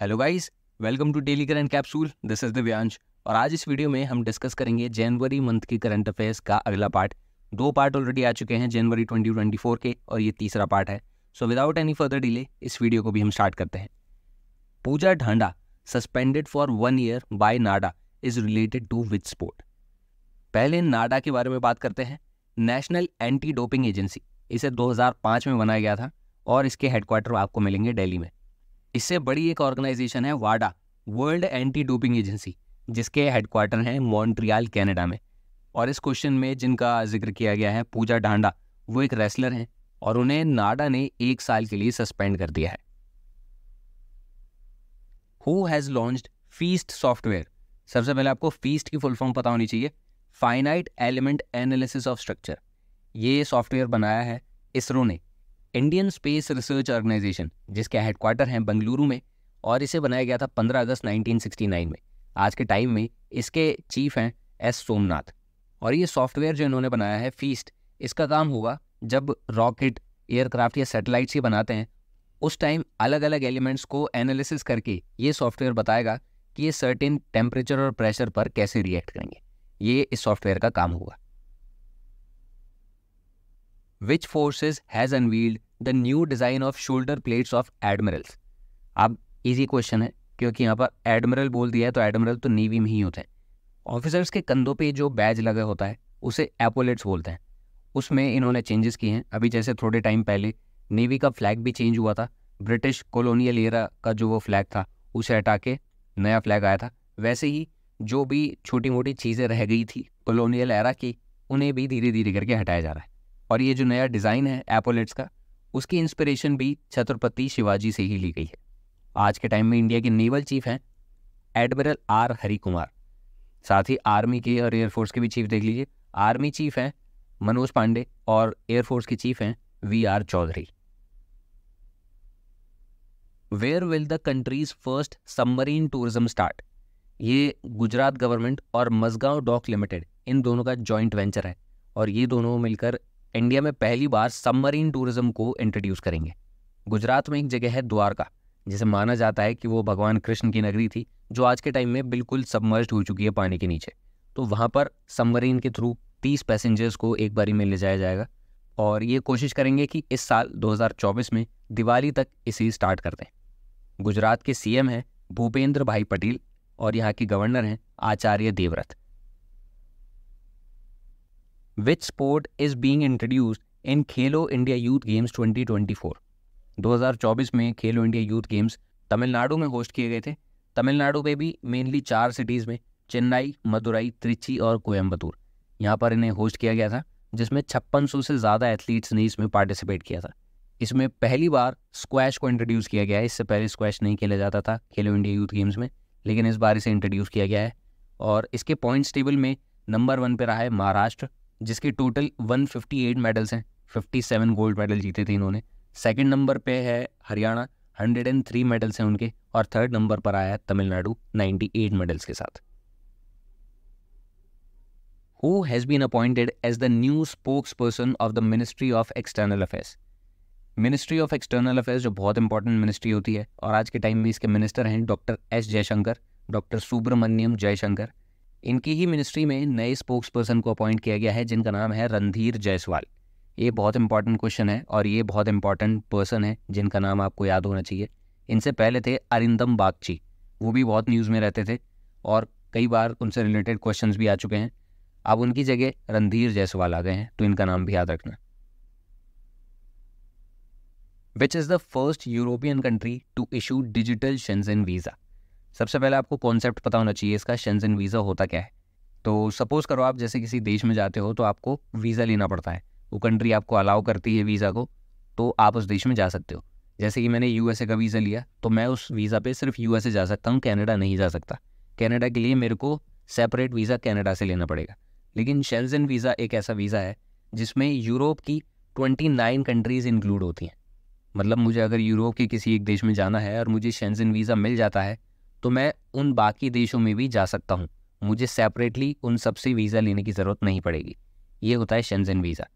hello guys welcome to daily current capsule this is Divyansh और आज इस वीडियो में हम डिस्कस करेंगे जनवरी मंथ के करंट अफेयर्स का अगला पार्ट दो पार्ट ऑलरेडी आ चुके हैं जनवरी 2024 के और ये तीसरा पार्ट है so without any further delay इस वीडियो को भी हम स्टार्ट करते हैं Pooja Dhanda suspended for one year by NADA is related to which sport पहले नाडा के बारे में बात करते हैं नेशनल एंटी डोपिंग एजेंसी इसे 2005 में बनाया गया था और इसके हेडक्वार्टर आपको मिलेंगे दिल्ली में इससे बड़ी एक ऑर्गेनाइजेशन है वाडा वर्ल्ड एंटी डोपिंग एजेंसी जिसके हेडक्वार्टर हैं मॉन्ट्रियल कैनेडा में और इस क्वेश्चन में जिनका जिक्र किया गया है पूजा ढांडा वो एक रेसलर हैं और उन्हें नाडा ने एक साल के लिए सस्पेंड कर दिया है who has launched FEAST software सबसे पहले आपको फीस्ट की फुल फॉर्म पता होनी चाहिए finite element analysis of structure ये सॉफ्टवेयर बनाया है इसरो ने इंडियन स्पेस रिसर्च ऑर्गेनाइजेशन जिसके हेडक्वार्टर है बेंगलुरु में और इसे बनाया गया था 15 अगस्त 1969 में आज के टाइम में इसके चीफ हैं एस सोमनाथ और ये सॉफ्टवेयर जो इन्होंने बनाया है फीस्ट इसका काम होगा जब रॉकेट एयरक्राफ्ट या सेटेलाइट्स ही बनाते हैं उस टाइम अलग अलग एलिमेंट्स को एनालिसिस करके ये सॉफ्टवेयर बताएगा कि ये सर्टेन टेम्परेचर और प्रेशर पर कैसे रिएक्ट करेंगे ये इस सॉफ्टवेयर का काम होगा which forces has unveiled the new design of shoulder plates of admirals अब इजी क्वेश्चन है क्योंकि यहाँ पर एडमिरल बोल दिया है तो एडमिरल तो नेवी में ही होते हैं ऑफिसर्स के कंधों पे जो बैज लगा होता है उसे एपोलेट्स बोलते हैं उसमें इन्होंने चेंजेस किए हैं अभी जैसे थोड़े टाइम पहले नेवी का फ्लैग भी चेंज हुआ था ब्रिटिश कॉलोनियल एरा का जो वो फ्लैग था उसे हटा के नया फ्लैग आया था वैसे ही जो भी छोटी मोटी चीज़ें रह गई थी कॉलोनियल एरा की उन्हें भी धीरे धीरे करके हटाया जा रहा है और ये जो नया डिज़ाइन है एपोलेट्स का उसकी इंस्पिरेशन भी छत्रपति शिवाजी से ही ली गई है आज के टाइम में इंडिया के नेवल चीफ हैं एडमिरल आर हरी कुमार साथ ही आर्मी के और एयरफोर्स के भी चीफ देख लीजिए आर्मी चीफ हैं मनोज पांडे और एयरफोर्स के चीफ हैं V R Chaudhari where will the country's first submarine tourism start ये गुजरात गवर्नमेंट और मजगांव डॉक लिमिटेड इन दोनों का जॉइंट वेंचर है और ये दोनों मिलकर इंडिया में पहली बार सबमरीन टूरिज्म को इंट्रोड्यूस करेंगे गुजरात में एक जगह है द्वारका जिसे माना जाता है कि वो भगवान कृष्ण की नगरी थी जो आज के टाइम में बिल्कुल सबमर्ज हो चुकी है पानी के नीचे तो वहाँ पर सबमरीन के थ्रू तीस पैसेंजर्स को एक बारी में ले जाया जाएगा और ये कोशिश करेंगे कि इस साल 2024 में दिवाली तक इसी स्टार्ट कर दें गुजरात के सीएम हैं भूपेंद्र भाई पटेल और यहाँ के गवर्नर हैं Acharya Devvrat which sport is being introduced in Khelo India youth games 2024 2024 में खेलो इंडिया यूथ गेम्स तमिलनाडु में होस्ट किए गए थे तमिलनाडु में भी मेनली चार सिटीज़ में चेन्नई मदुरई त्रिची और कोयम्बतूर यहाँ पर इन्हें होस्ट किया गया था जिसमें छप्पन से ज़्यादा एथलीट्स ने इसमें पार्टिसिपेट किया था इसमें पहली बार स्क्वैश को इंट्रोड्यूस किया गया है इससे पहले स्क्वैश नहीं खेला जाता था खेलो इंडिया यूथ गेम्स में लेकिन इस बार इसे इंट्रोड्यूस किया गया है और इसके पॉइंट्स टेबल में नंबर वन पर रहा है महाराष्ट्र जिसके टोटल 158 मेडल्स हैं 57 गोल्ड मेडल जीते थे इन्होंने सेकंड नंबर पे है हरियाणा 103 मेडल्स हैं उनके और थर्ड नंबर पर आया तमिलनाडु 98 मेडल्स के साथ who has been appointed as the new spokesperson of the ministry of external affairs ministry of external affairs जो बहुत इंपॉर्टेंट मिनिस्ट्री होती है और आज के टाइम में इसके मिनिस्टर हैं doctor S Jaishankar doctor Subrahmanyam Jaishankar इनकी ही मिनिस्ट्री में नए स्पोक्स पर्सन को अपॉइंट किया गया है जिनका नाम है रणधीर जायसवाल ये बहुत इंपॉर्टेंट क्वेश्चन है और ये बहुत इंपॉर्टेंट पर्सन है जिनका नाम आपको याद होना चाहिए इनसे पहले थे अरिंदम बागची वो भी बहुत न्यूज़ में रहते थे और कई बार उनसे रिलेटेड क्वेश्चन भी आ चुके हैं अब उनकी जगह रणधीर जायसवाल आ गए हैं तो इनका नाम भी याद रखना which is the first European country to issue digital Schengen visa सबसे पहले आपको कॉन्सेप्ट पता होना चाहिए इसका शेंजन वीज़ा होता क्या है तो सपोज़ करो आप जैसे किसी देश में जाते हो तो आपको वीज़ा लेना पड़ता है वो कंट्री आपको अलाउ करती है वीज़ा को तो आप उस देश में जा सकते हो जैसे कि मैंने यूएसए का वीज़ा लिया तो मैं उस वीज़ा पे सिर्फ यूएसए जा सकता हूँ कैनेडा नहीं जा सकता कैनेडा के लिए मेरे को सेपरेट वीज़ा कैनेडा से लेना पड़ेगा लेकिन शेंजन वीज़ा एक ऐसा वीज़ा है जिसमें यूरोप की ट्वेंटी नाइन कंट्रीज़ इंक्लूड होती हैं मतलब मुझे अगर यूरोप के किसी एक देश में जाना है और मुझे शेंजन वीज़ा मिल जाता है तो मैं उन बाकी देशों में भी जा सकता हूँ मुझे सेपरेटली उन सबसे वीज़ा लेने की ज़रूरत नहीं पड़ेगी ये होता है शेंजन वीज़ा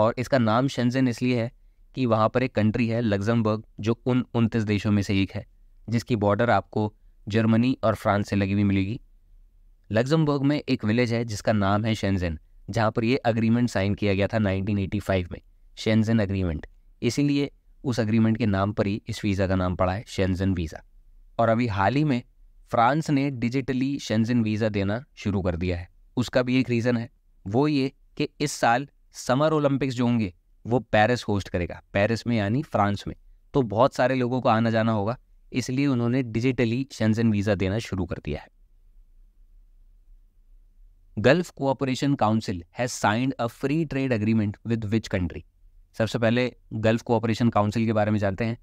और इसका नाम शेंजन इसलिए है कि वहाँ पर एक कंट्री है लग्जमबर्ग जो उन उनतीस देशों में से एक है जिसकी बॉर्डर आपको जर्मनी और फ्रांस से लगी हुई मिलेगी लग्जमबर्ग में एक विलेज है जिसका नाम है शेंजन जहाँ पर यह अग्रीमेंट साइन किया गया था 1985 में शेंजन अग्रीमेंट इसीलिए उस अग्रीमेंट के नाम पर ही इस वीज़ा का नाम पड़ा है शेंजन वीज़ा और अभी हाल ही में फ्रांस ने डिजिटली शेंजिन वीज़ा देना शुरू कर दिया है उसका भी एक रीज़न है वो ये कि इस साल समर ओलंपिक्स जो होंगे वो पेरिस होस्ट करेगा पेरिस में यानी फ्रांस में तो बहुत सारे लोगों को आना जाना होगा इसलिए उन्होंने डिजिटली शेंजिन वीज़ा देना शुरू कर दिया है Gulf Cooperation Council has signed a free trade agreement with which country सबसे पहले गल्फ कोऑपरेशन काउंसिल के बारे में जानते हैं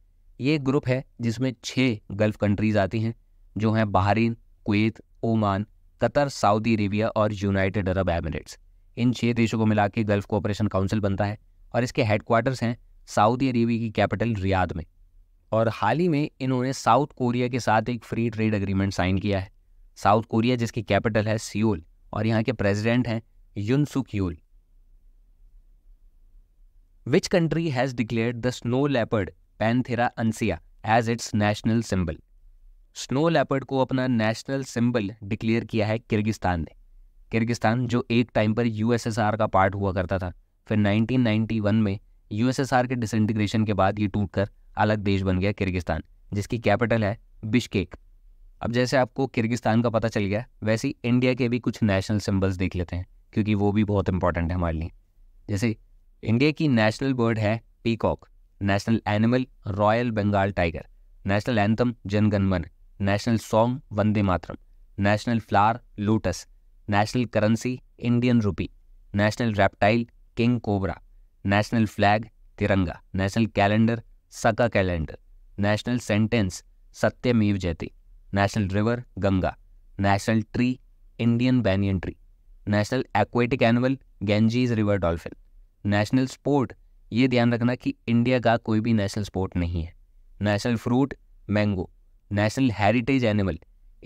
ये ग्रुप है जिसमें छः गल्फ कंट्रीज़ आती हैं जो हैं Bahrain Kuwait Oman Qatar Saudi Arabia और यूनाइटेड अरब एमिरेट्स इन छः देशों को मिला के गल्फ कोऑपरेशन काउंसिल बनता है और इसके हेडक्वार्टर्स हैं सऊदी अरेबिया की कैपिटल रियाद में और हाल ही में इन्होंने साउथ कोरिया के साथ एक फ्री ट्रेड एग्रीमेंट साइन किया है साउथ कोरिया जिसकी कैपिटल है सियोल और यहाँ के प्रेसिडेंट हैं Yoon Suk Yeol which country has declare the snow leopard Panthera uncia as its national symbol snow leopard को अपना नेशनल सिंबल डिक्लेयर किया है किर्गिस्तान ने किर्गिस्तान जो एक टाइम पर यूएसएसआर का पार्ट हुआ करता था फिर 1991 में यूएसएसआर के डिसइंटीग्रेशन के बाद ये टूटकर अलग देश बन गया किर्गिस्तान जिसकी कैपिटल है बिश्केक अब जैसे आपको किर्गिस्तान का पता चल गया वैसे ही इंडिया के भी कुछ नेशनल सिंबल्स देख लेते हैं क्योंकि वो भी बहुत इंपॉर्टेंट है हमारे लिए जैसे इंडिया की नेशनल बर्ड है peacock national animal royal Bengal tiger national anthem Jana Gana Mana national song Vande Mataram national flower lotus national currency Indian rupee national reptile king cobra national flag Tiranga national calendar Saka calendar national sentence Satyameva Jayate national river Ganga national tree Indian banyan tree national aquatic animal Ganges river dolphin national sport ये ध्यान रखना कि India का कोई भी national sport नहीं है national fruit mango national heritage animal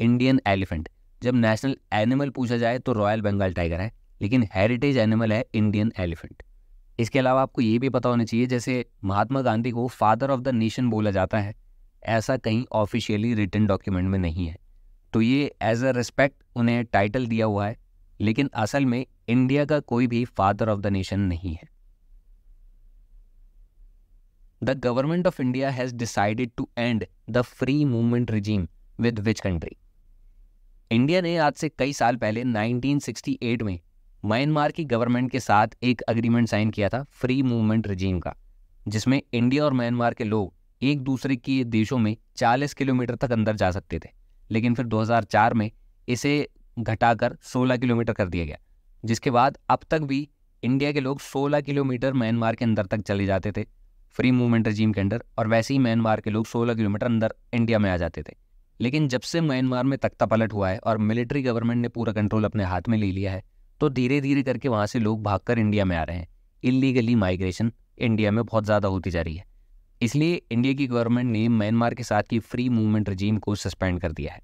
Indian elephant जब नेशनल एनिमल पूछा जाए तो रॉयल बंगाल टाइगर है लेकिन हेरिटेज एनिमल है इंडियन एलिफेंट इसके अलावा आपको ये भी पता होना चाहिए जैसे महात्मा गांधी को फादर ऑफ द नेशन बोला जाता है ऐसा कहीं ऑफिशियली रिटर्न डॉक्यूमेंट में नहीं है तो ये एज अ रिस्पेक्ट उन्हें टाइटल दिया हुआ है लेकिन असल में इंडिया का कोई भी फादर ऑफ द नेशन नहीं है the government of India has decided to end the free movement regime with which country India ने आज से कई साल पहले 1968 में म्यांमार की गवर्नमेंट के साथ एक अग्रीमेंट साइन किया था फ्री मूवमेंट रिजीम का जिसमें इंडिया और म्यांमार के लोग एक दूसरे के देशों में 40 किलोमीटर तक अंदर जा सकते थे लेकिन फिर 2004 में इसे घटाकर 16 किलोमीटर कर दिया गया जिसके बाद अब तक भी इंडिया के लोग 16 किलोमीटर म्यांमार के अंदर तक चले जाते थे फ्री मूवमेंट रजीम के अंडर और वैसे ही म्यांमार के लोग सोलह किलोमीटर अंदर इंडिया में आ जाते थे लेकिन जब से म्यांमार में तख्ता पलट हुआ है और मिलिट्री गवर्नमेंट ने पूरा कंट्रोल अपने हाथ में ले लिया है तो धीरे धीरे करके वहाँ से लोग भागकर इंडिया में आ रहे हैं इलीगली माइग्रेशन इंडिया में बहुत ज़्यादा होती जा रही है इसलिए इंडिया की गवर्नमेंट ने म्यांमार के साथ की फ्री मूवमेंट रजीम को सस्पेंड कर दिया है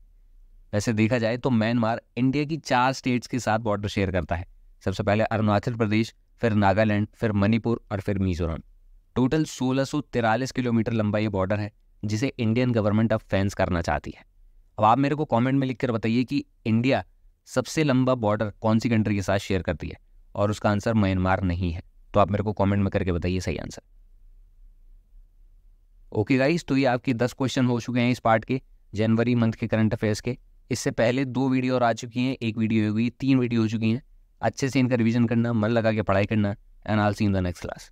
वैसे देखा जाए तो म्यांमार इंडिया की चार स्टेट्स के साथ बॉर्डर शेयर करता है सबसे पहले अरुणाचल प्रदेश फिर नागालैंड फिर मणिपुर और फिर मिजोरम टोटल सोलह किलोमीटर लंबा ये बॉर्डर है जिसे इंडियन गवर्नमेंट अब फेंस करना चाहती है अब आप मेरे को कमेंट में लिखकर बताइए कि इंडिया सबसे लंबा बॉर्डर कौन सी कंट्री के साथ शेयर करती है और उसका आंसर म्यांमार नहीं है तो आप मेरे को कमेंट में करके बताइए सही आंसर ओके गाइस तो ये आपके दस क्वेश्चन हो चुके हैं इस पार्ट के जनवरी मंथ के करंट अफेयर्स के इससे पहले दो वीडियो और आ चुकी हैं एक वीडियो हो गई तीन वीडियो हो चुकी हैं अच्छे से इनका रिविजन करना मन लगा के पढ़ाई करना and all see in the next class